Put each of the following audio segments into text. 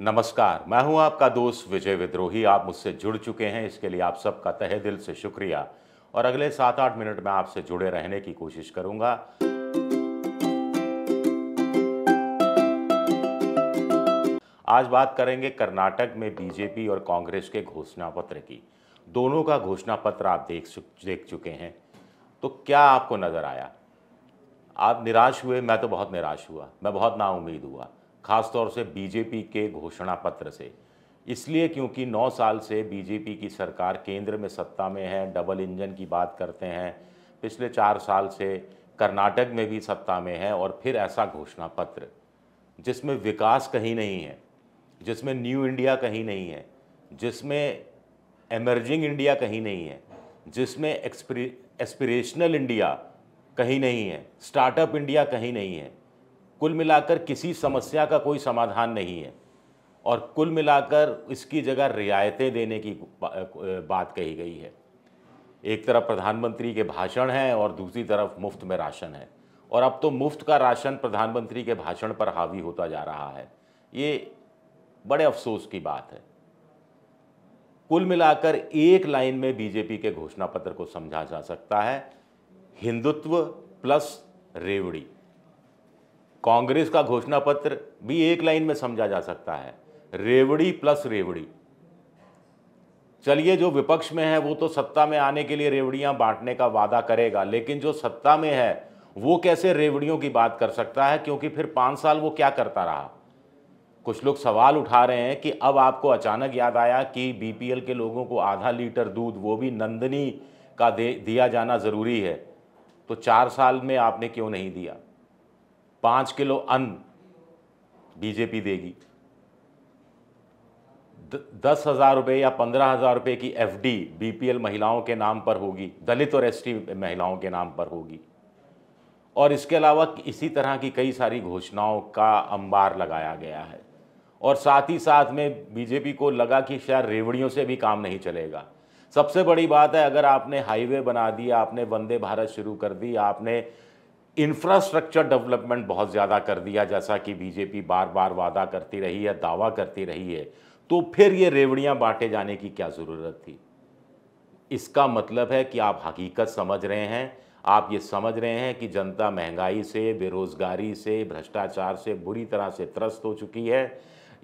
नमस्कार मैं हूं आपका दोस्त विजय विद्रोही आप मुझसे जुड़ चुके हैं इसके लिए आप सबका तहे दिल से शुक्रिया और अगले सात आठ मिनट में आपसे जुड़े रहने की कोशिश करूंगा आज बात करेंगे कर्नाटक में बीजेपी और कांग्रेस के घोषणा पत्र की दोनों का घोषणा पत्र आप देख देख चुके हैं तो क्या आपको नज़र आया आप निराश हुए मैं तो बहुत निराश हुआ मैं बहुत नाउमीद हुआ खासतौर से बीजेपी के घोषणा पत्र से इसलिए क्योंकि 9 साल से बीजेपी की सरकार केंद्र में सत्ता में है डबल इंजन की बात करते हैं पिछले चार साल से कर्नाटक में भी सत्ता में है और फिर ऐसा घोषणा पत्र जिसमें विकास कहीं नहीं है जिसमें न्यू इंडिया कहीं नहीं है जिसमें एमर्जिंग इंडिया कहीं नहीं है जिसमें एक्सपी इंडिया कहीं नहीं है स्टार्टअप इंडिया कहीं नहीं है कुल मिलाकर किसी समस्या का कोई समाधान नहीं है और कुल मिलाकर इसकी जगह रियायतें देने की बात कही गई है एक तरफ प्रधानमंत्री के भाषण हैं और दूसरी तरफ मुफ्त में राशन है और अब तो मुफ्त का राशन प्रधानमंत्री के भाषण पर हावी होता जा रहा है ये बड़े अफसोस की बात है कुल मिलाकर एक लाइन में बीजेपी के घोषणा पत्र को समझा जा सकता है हिंदुत्व प्लस रेवड़ी कांग्रेस का घोषणा पत्र भी एक लाइन में समझा जा सकता है रेवड़ी प्लस रेवड़ी चलिए जो विपक्ष में है वो तो सत्ता में आने के लिए रेवड़ियां बांटने का वादा करेगा लेकिन जो सत्ता में है वो कैसे रेवड़ियों की बात कर सकता है क्योंकि फिर पांच साल वो क्या करता रहा कुछ लोग सवाल उठा रहे हैं कि अब आपको अचानक याद आया कि बीपीएल के लोगों को आधा लीटर दूध वो भी नंदनी का दे दिया जाना ज़रूरी है तो चार साल में आपने क्यों नहीं दिया पांच किलो अन्न बीजेपी देगी दस हज़ार रुपये या पंद्रह हज़ार रुपये की एफडी बीपीएल महिलाओं के नाम पर होगी दलित और एसटी महिलाओं के नाम पर होगी और इसके अलावा इसी तरह की कई सारी घोषणाओं का अंबार लगाया गया है और साथ ही साथ में बीजेपी को लगा कि शायद रेवड़ियों से भी काम नहीं चलेगा सबसे बड़ी बात है अगर आपने हाईवे बना दिया आपने वंदे भारत शुरू कर दी आपने इंफ्रास्ट्रक्चर डेवलपमेंट बहुत ज़्यादा कर दिया जैसा कि बीजेपी बार बार वादा करती रही है दावा करती रही है तो फिर ये रेवड़ियाँ बांटे जाने की क्या ज़रूरत थी इसका मतलब है कि आप हकीकत समझ रहे हैं आप ये समझ रहे हैं कि जनता महंगाई से बेरोज़गारी से भ्रष्टाचार से बुरी तरह से त्रस्त हो चुकी है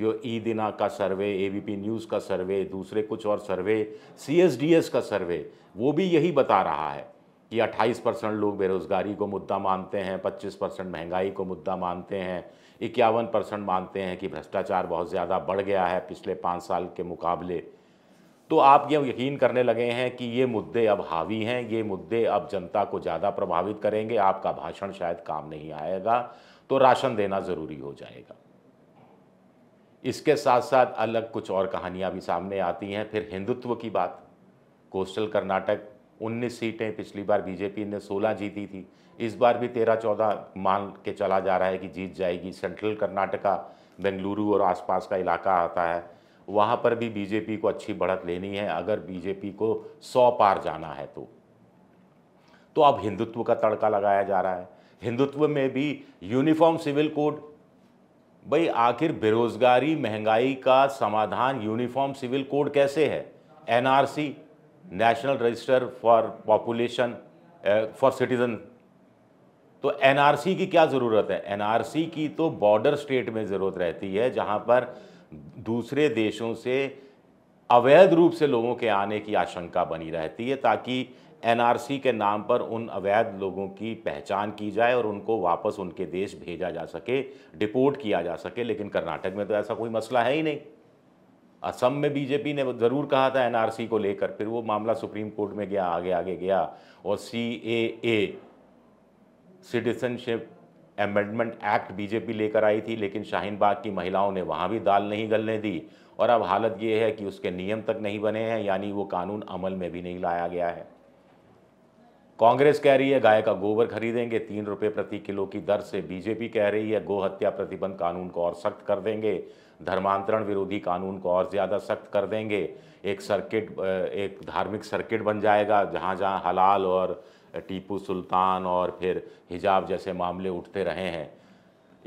जो ई दिना का सर्वे ए न्यूज़ का सर्वे दूसरे कुछ और सर्वे सी का सर्वे वो भी यही बता रहा है कि 28 परसेंट लोग बेरोज़गारी को मुद्दा मानते हैं 25 परसेंट महंगाई को मुद्दा मानते हैं इक्यावन परसेंट मानते हैं कि भ्रष्टाचार बहुत ज़्यादा बढ़ गया है पिछले पाँच साल के मुकाबले तो आप ये यकीन करने लगे हैं कि ये मुद्दे अब हावी हैं ये मुद्दे अब जनता को ज़्यादा प्रभावित करेंगे आपका भाषण शायद काम नहीं आएगा तो राशन देना ज़रूरी हो जाएगा इसके साथ साथ अलग कुछ और कहानियाँ भी सामने आती हैं फिर हिंदुत्व की बात कोस्टल कर्नाटक 19 सीटें पिछली बार बीजेपी ने 16 जीती थी इस बार भी 13-14 मान के चला जा रहा है कि जीत जाएगी सेंट्रल कर्नाटका बेंगलुरु और आसपास का इलाका आता है वहाँ पर भी बीजेपी को अच्छी बढ़त लेनी है अगर बीजेपी को सौ पार जाना है तो तो अब हिंदुत्व का तड़का लगाया जा रहा है हिंदुत्व में भी यूनिफॉर्म सिविल कोड भाई आखिर बेरोजगारी महंगाई का समाधान यूनिफॉर्म सिविल कोड कैसे है NRC national register for population for citizen तो एनआरसी की क्या ज़रूरत है एनआरसी की तो बॉर्डर स्टेट में ज़रूरत रहती है जहां पर दूसरे देशों से अवैध रूप से लोगों के आने की आशंका बनी रहती है ताकि एनआरसी के नाम पर उन अवैध लोगों की पहचान की जाए और उनको वापस उनके देश भेजा जा सके डिपोर्ट किया जा सके लेकिन कर्नाटक में तो ऐसा कोई मसला है ही नहीं असम में बीजेपी ने ज़रूर कहा था एनआरसी को लेकर फिर वो मामला सुप्रीम कोर्ट में गया आगे आगे गया और C A A citizenship amendment act BJP लेकर आई थी लेकिन शाहीन बाग की महिलाओं ने वहाँ भी दाल नहीं गलने दी और अब हालत ये है कि उसके नियम तक नहीं बने हैं यानी वो कानून अमल में भी नहीं लाया गया है कांग्रेस कह रही है गाय का गोबर खरीदेंगे तीन रुपये प्रति किलो की दर से बीजेपी कह रही है गो हत्या प्रतिबंध कानून को और सख्त कर देंगे धर्मांतरण विरोधी कानून को और ज़्यादा सख्त कर देंगे एक सर्किट एक धार्मिक सर्किट बन जाएगा जहाँ जहाँ हलाल और टीपू सुल्तान और फिर हिजाब जैसे मामले उठते रहे हैं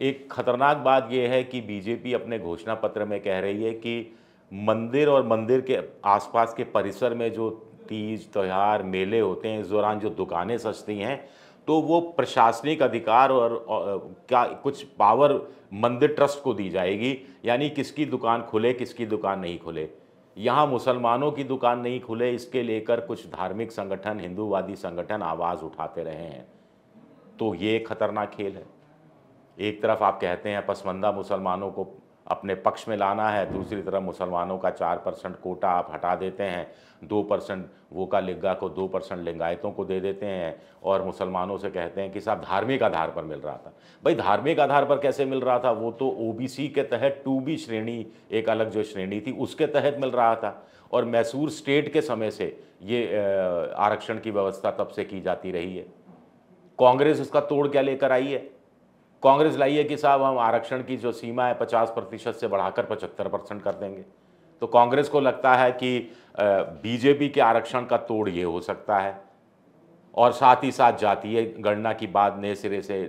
एक खतरनाक बात यह है कि बीजेपी अपने घोषणा पत्र में कह रही है कि मंदिर और मंदिर के आसपास के परिसर में जो तीज त्यौहार मेले होते हैं इस दौरान जो दुकानें सजती हैं तो वो प्रशासनिक अधिकार और, और क्या कुछ पावर मंदिर ट्रस्ट को दी जाएगी यानी किसकी दुकान खुले किसकी दुकान नहीं खुले यहाँ मुसलमानों की दुकान नहीं खुले इसके लेकर कुछ धार्मिक संगठन हिंदूवादी संगठन आवाज़ उठाते रहे हैं तो ये खतरनाक खेल है एक तरफ आप कहते हैं पसमंदा मुसलमानों को अपने पक्ष में लाना है दूसरी तरफ मुसलमानों का चार परसेंट कोटा आप हटा देते हैं दो परसेंट वोका लिंगा को दो परसेंट लिंगायतों को दे देते हैं और मुसलमानों से कहते हैं कि साहब धार्मिक आधार पर मिल रहा था भाई धार्मिक आधार पर कैसे मिल रहा था वो तो ओ के तहत टू बी श्रेणी एक अलग जो श्रेणी थी उसके तहत मिल रहा था और मैसूर स्टेट के समय से ये आरक्षण की व्यवस्था तब से की जाती रही है कांग्रेस इसका तोड़ क्या लेकर आई है कांग्रेस लाई है कि साहब हम आरक्षण की जो सीमा है पचास प्रतिशत से बढ़ाकर पचहत्तर परसेंट कर देंगे तो कांग्रेस को लगता है कि बीजेपी के आरक्षण का तोड़ ये हो सकता है और साथ ही साथ जातीय गणना की बात नए सिरे से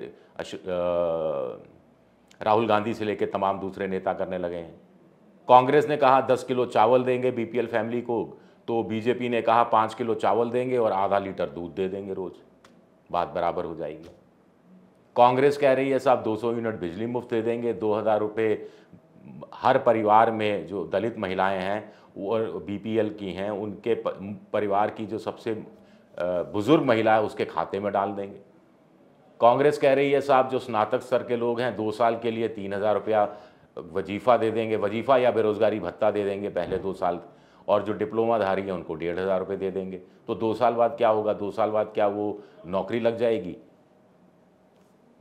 राहुल गांधी से लेकर तमाम दूसरे नेता करने लगे हैं कांग्रेस ने कहा दस किलो चावल देंगे बीपीएल फैमिली को तो बीजेपी ने कहा पाँच किलो चावल देंगे और आधा लीटर दूध दे देंगे रोज़ बात बराबर हो जाएगी कांग्रेस कह रही है साहब 200 यूनिट बिजली मुफ्त दे देंगे दो हज़ार रुपये हर परिवार में जो दलित महिलाएं हैं वो बीपीएल की हैं उनके परिवार की जो सबसे बुज़ुर्ग महिला है उसके खाते में डाल देंगे कांग्रेस कह रही है साहब जो स्नातक स्तर के लोग हैं दो साल के लिए तीन हज़ार रुपया वजीफ़ा दे देंगे वजीफ़ा या बेरोज़गारी भत्ता दे देंगे पहले दो साल और जो डिप्लोमाधारी हैं उनको डेढ़ हज़ार रुपये दे देंगे तो दो साल बाद क्या होगा दो साल बाद क्या वो नौकरी लग जाएगी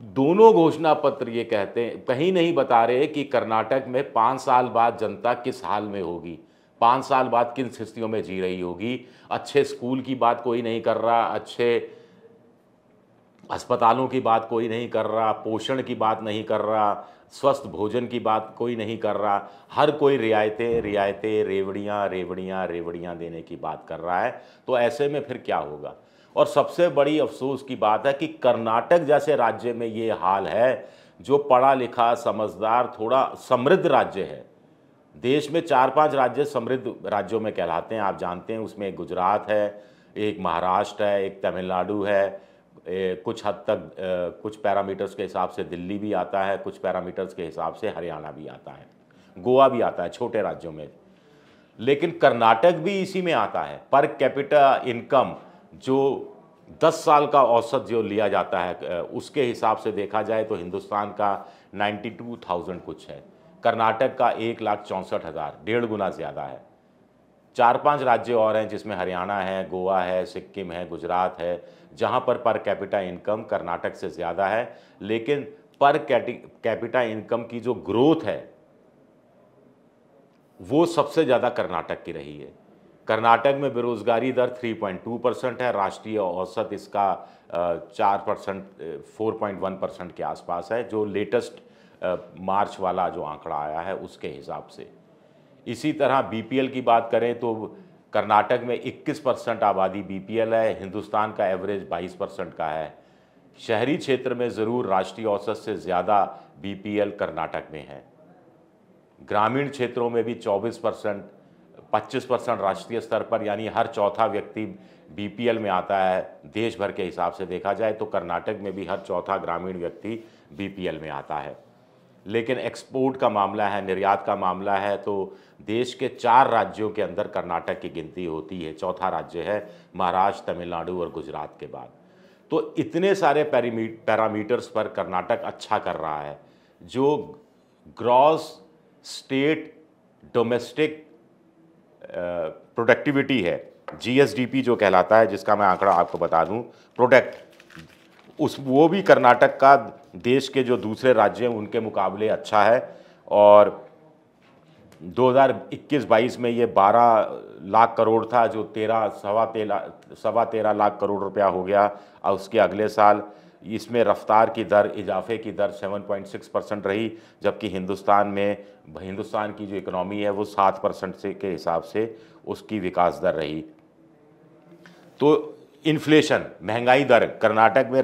दोनों घोषणा पत्र ये कहते हैं कहीं नहीं बता रहे कि कर्नाटक में पाँच साल बाद जनता किस हाल में होगी पाँच साल बाद किन स्थितियों में जी रही होगी अच्छे स्कूल की बात कोई नहीं कर रहा अच्छे अस्पतालों की बात कोई नहीं कर रहा पोषण की बात नहीं कर रहा स्वस्थ भोजन की बात कोई नहीं कर रहा हर कोई रियायतें रियायतें रेवड़ियाँ रेवड़ियाँ रेवड़ियाँ देने की बात कर रहा है तो ऐसे में फिर क्या होगा और सबसे बड़ी अफसोस की बात है कि कर्नाटक जैसे राज्य में ये हाल है जो पढ़ा लिखा समझदार थोड़ा समृद्ध राज्य है देश में चार पांच राज्य समृद्ध राज्यों में कहलाते हैं आप जानते हैं उसमें एक गुजरात है एक महाराष्ट्र है एक तमिलनाडु है ए, कुछ हद तक ए, कुछ पैरामीटर्स के हिसाब से दिल्ली भी आता है कुछ पैरामीटर्स के हिसाब से हरियाणा भी आता है गोवा भी आता है छोटे राज्यों में लेकिन कर्नाटक भी इसी में आता है पर कैपिटा इनकम जो 10 साल का औसत जो लिया जाता है उसके हिसाब से देखा जाए तो हिंदुस्तान का 92,000 कुछ है कर्नाटक का एक लाख चौंसठ हज़ार डेढ़ गुना ज़्यादा है चार पांच राज्य और हैं जिसमें हरियाणा है गोवा है सिक्किम है गुजरात है जहां पर पर कैपिटा इनकम कर्नाटक से ज़्यादा है लेकिन पर कैपिटा इनकम की जो ग्रोथ है वो सबसे ज़्यादा कर्नाटक की रही है कर्नाटक में बेरोजगारी दर 3.2 परसेंट है राष्ट्रीय औसत इसका चार percent four point one percent के आसपास है जो लेटेस्ट मार्च वाला जो आंकड़ा आया है उसके हिसाब से इसी तरह बीपीएल की बात करें तो कर्नाटक में 21 परसेंट आबादी बीपीएल है हिंदुस्तान का एवरेज 22 परसेंट का है शहरी क्षेत्र में ज़रूर राष्ट्रीय औसत से ज़्यादा बीपीएल कर्नाटक में है ग्रामीण क्षेत्रों में भी 24 परसेंट 25 परसेंट राष्ट्रीय स्तर पर यानी हर चौथा व्यक्ति बीपीएल में आता है देश भर के हिसाब से देखा जाए तो कर्नाटक में भी हर चौथा ग्रामीण व्यक्ति बीपीएल में आता है लेकिन एक्सपोर्ट का मामला है निर्यात का मामला है तो देश के चार राज्यों के अंदर कर्नाटक की गिनती होती है चौथा राज्य है महाराष्ट्र तमिलनाडु और गुजरात के बाद तो इतने सारे पैरामीटर्स पर कर्नाटक अच्छा कर रहा है जो ग्रॉस स्टेट डोमेस्टिक प्रोडक्टिविटी है जीएसडीपी जो कहलाता है जिसका मैं आंकड़ा आपको बता दूं प्रोडक्ट उस वो भी कर्नाटक का देश के जो दूसरे राज्य हैं उनके मुकाबले अच्छा है और 2021-22 में ये 12 लाख करोड़ था जो तेरह सवा तेरह सवा तेरह लाख करोड़ रुपया हो गया और उसके अगले साल इसमें रफ्तार की दर इजाफे की दर 7.6 परसेंट रही जबकि हिंदुस्तान में हिंदुस्तान की जो इकनॉमी है वो 7 परसेंट से के हिसाब से उसकी विकास दर रही तो इन्फ्लेशन महंगाई दर कर्नाटक में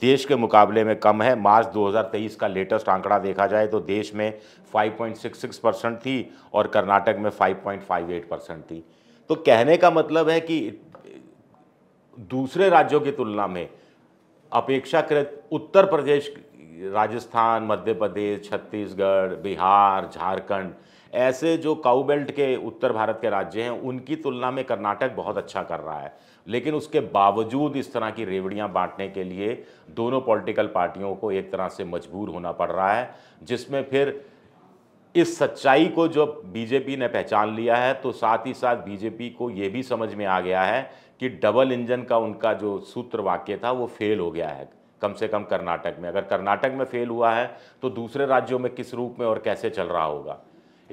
देश के मुकाबले में कम है मार्च 2023 का लेटेस्ट आंकड़ा देखा जाए तो देश में 5.66 परसेंट थी और कर्नाटक में 5.58 परसेंट थी तो कहने का मतलब है कि दूसरे राज्यों की तुलना में अपेक्षाकृत उत्तर प्रदेश राजस्थान मध्य प्रदेश छत्तीसगढ़ बिहार झारखंड ऐसे जो काउबेल्ट के उत्तर भारत के राज्य हैं उनकी तुलना में कर्नाटक बहुत अच्छा कर रहा है लेकिन उसके बावजूद इस तरह की रेवड़ियां बांटने के लिए दोनों पॉलिटिकल पार्टियों को एक तरह से मजबूर होना पड़ रहा है जिसमें फिर इस सच्चाई को जो बीजेपी ने पहचान लिया है तो साथ ही साथ बीजेपी को ये भी समझ में आ गया है कि डबल इंजन का उनका जो सूत्र वाक्य था वो फेल हो गया है कम से कम कर्नाटक में अगर कर्नाटक में फेल हुआ है तो दूसरे राज्यों में किस रूप में और कैसे चल रहा होगा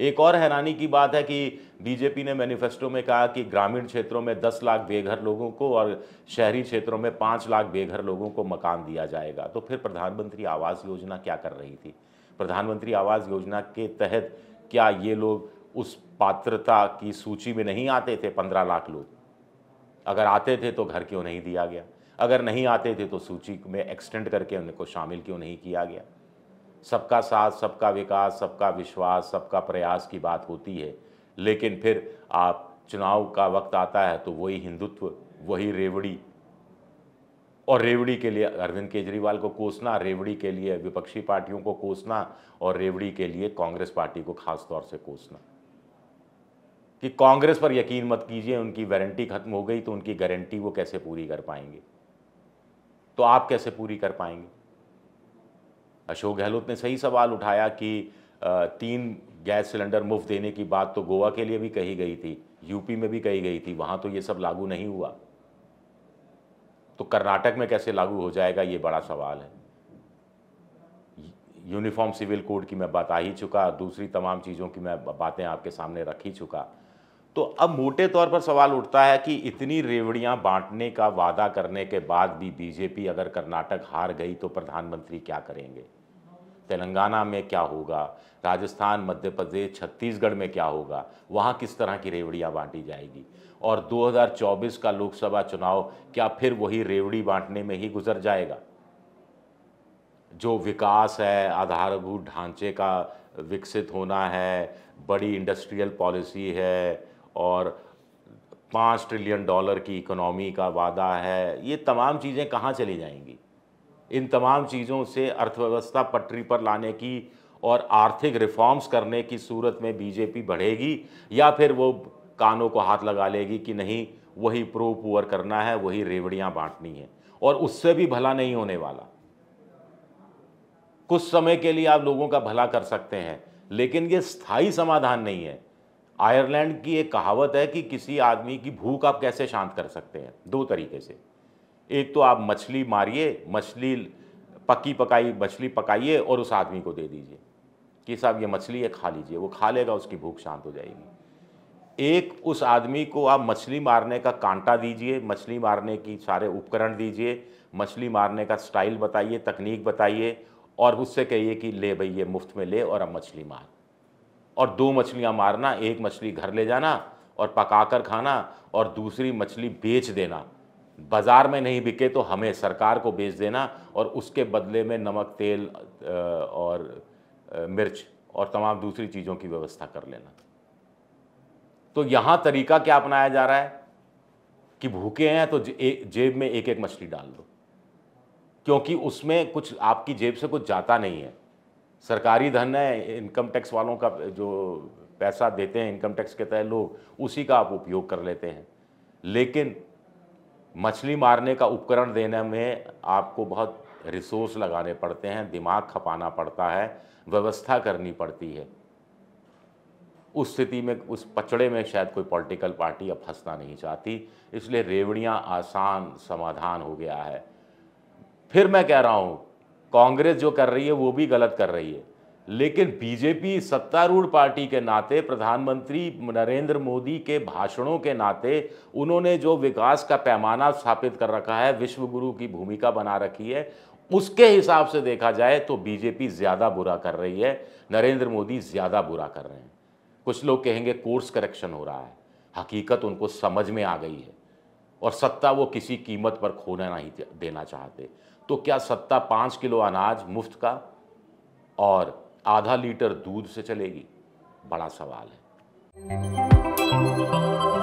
एक और हैरानी की बात है कि बीजेपी ने मैनिफेस्टो में कहा कि ग्रामीण क्षेत्रों में 10 लाख बेघर लोगों को और शहरी क्षेत्रों में 5 लाख बेघर लोगों को मकान दिया जाएगा तो फिर प्रधानमंत्री आवास योजना क्या कर रही थी प्रधानमंत्री आवास योजना के तहत क्या ये लोग उस पात्रता की सूची में नहीं आते थे पंद्रह लाख लोग अगर आते थे तो घर क्यों नहीं दिया गया अगर नहीं आते थे तो सूची में एक्सटेंड करके उनको शामिल क्यों नहीं किया गया सबका साथ सबका विकास सबका विश्वास सबका प्रयास की बात होती है लेकिन फिर आप चुनाव का वक्त आता है तो वही हिंदुत्व वही रेवड़ी और रेवड़ी के लिए अरविंद केजरीवाल को कोसना रेवड़ी के लिए विपक्षी पार्टियों को कोसना और रेवड़ी के लिए कांग्रेस पार्टी को खास तौर से कोसना कि कांग्रेस पर यकीन मत कीजिए उनकी वारंटी खत्म हो गई तो उनकी गारंटी वो कैसे पूरी कर पाएंगे तो आप कैसे पूरी कर पाएंगे अशोक गहलोत ने सही सवाल उठाया कि तीन गैस सिलेंडर मुफ्त देने की बात तो गोवा के लिए भी कही गई थी यूपी में भी कही गई थी वहां तो ये सब लागू नहीं हुआ तो कर्नाटक में कैसे लागू हो जाएगा ये बड़ा सवाल है यूनिफॉर्म सिविल कोड की मैं बता ही चुका दूसरी तमाम चीज़ों की मैं बातें आपके सामने रख ही चुका तो अब मोटे तौर पर सवाल उठता है कि इतनी रेवड़ियां बांटने का वादा करने के बाद भी बीजेपी अगर कर्नाटक हार गई तो प्रधानमंत्री क्या करेंगे तेलंगाना में क्या होगा राजस्थान मध्य प्रदेश छत्तीसगढ़ में क्या होगा वहाँ किस तरह की रेवड़ियाँ बांटी जाएगी और 2024 का लोकसभा चुनाव क्या फिर वही रेवड़ी बांटने में ही गुजर जाएगा जो विकास है आधारभूत ढांचे का विकसित होना है बड़ी इंडस्ट्रियल पॉलिसी है और पाँच ट्रिलियन डॉलर की इकोनॉमी का वादा है ये तमाम चीज़ें कहाँ चली जाएंगी इन तमाम चीज़ों से अर्थव्यवस्था पटरी पर लाने की और आर्थिक रिफॉर्म्स करने की सूरत में बीजेपी बढ़ेगी या फिर वो कानों को हाथ लगा लेगी कि नहीं वही प्रो पुअर करना है वही रेवड़ियाँ बांटनी है और उससे भी भला नहीं होने वाला कुछ समय के लिए आप लोगों का भला कर सकते हैं लेकिन ये स्थायी समाधान नहीं है आयरलैंड की एक कहावत है कि किसी आदमी की भूख आप कैसे शांत कर सकते हैं दो तरीके से एक तो आप मछली मारिए मछली पकी पकाई मछली पकाइए और उस आदमी को दे दीजिए कि साहब ये मछली है खा लीजिए वो खा लेगा उसकी भूख शांत हो जाएगी एक उस आदमी को आप मछली मारने का कांटा दीजिए मछली मारने की सारे उपकरण दीजिए मछली मारने का स्टाइल बताइए तकनीक बताइए और उससे कहिए कि ले भैया मुफ्त में ले और अब मछली मार और दो मछलियाँ मारना एक मछली घर ले जाना और पकाकर खाना और दूसरी मछली बेच देना बाज़ार में नहीं बिके तो हमें सरकार को बेच देना और उसके बदले में नमक तेल और मिर्च और तमाम दूसरी चीज़ों की व्यवस्था कर लेना तो यहाँ तरीका क्या अपनाया जा रहा है कि भूखे हैं तो जेब में एक एक मछली डाल दो क्योंकि उसमें कुछ आपकी जेब से कुछ जाता नहीं है सरकारी धन है इनकम टैक्स वालों का जो पैसा देते हैं इनकम टैक्स के तहत लोग उसी का आप उपयोग कर लेते हैं लेकिन मछली मारने का उपकरण देने में आपको बहुत रिसोर्स लगाने पड़ते हैं दिमाग खपाना पड़ता है व्यवस्था करनी पड़ती है उस स्थिति में उस पचड़े में शायद कोई पॉलिटिकल पार्टी अब फंसना नहीं चाहती इसलिए रेवड़ियाँ आसान समाधान हो गया है फिर मैं कह रहा हूँ कांग्रेस जो कर रही है वो भी गलत कर रही है लेकिन बीजेपी सत्तारूढ़ पार्टी के नाते प्रधानमंत्री नरेंद्र मोदी के भाषणों के नाते उन्होंने जो विकास का पैमाना स्थापित कर रखा है विश्व गुरु की भूमिका बना रखी है उसके हिसाब से देखा जाए तो बीजेपी ज़्यादा बुरा कर रही है नरेंद्र मोदी ज़्यादा बुरा कर रहे हैं कुछ लोग कहेंगे कोर्स करेक्शन हो रहा है हकीकत उनको समझ में आ गई है और सत्ता वो किसी कीमत पर खोना नहीं देना चाहते तो क्या सत्ता पाँच किलो अनाज मुफ्त का और आधा लीटर दूध से चलेगी बड़ा सवाल है